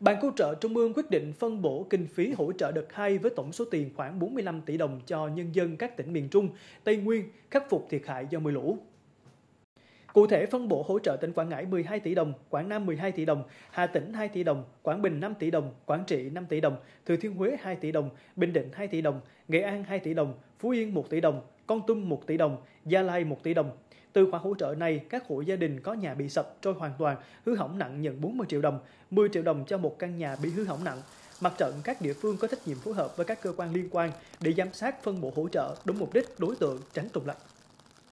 Ban cứu trợ Trung ương quyết định phân bổ kinh phí hỗ trợ đợt 2 với tổng số tiền khoảng 45 tỷ đồng cho nhân dân các tỉnh miền Trung, Tây Nguyên khắc phục thiệt hại do mưa lũ. Cụ thể phân bổ hỗ trợ tỉnh Quảng Ngãi 12 tỷ đồng, Quảng Nam 12 tỷ đồng, Hà Tĩnh 2 tỷ đồng, Quảng Bình 5 tỷ đồng, Quảng Trị 5 tỷ đồng, Thừa Thiên Huế 2 tỷ đồng, Bình Định 2 tỷ đồng, Nghệ An 2 tỷ đồng, Phú Yên 1 tỷ đồng, Con Tum 1 tỷ đồng, Gia Lai 1 tỷ đồng. Từ khoản hỗ trợ này, các hộ gia đình có nhà bị sập trôi hoàn toàn, hư hỏng nặng nhận 40 triệu đồng, 10 triệu đồng cho một căn nhà bị hư hỏng nặng. Mặt trận các địa phương có trách nhiệm phối hợp với các cơ quan liên quan để giám sát phân bổ hỗ trợ đúng mục đích, đối tượng, tránh trùng lặp.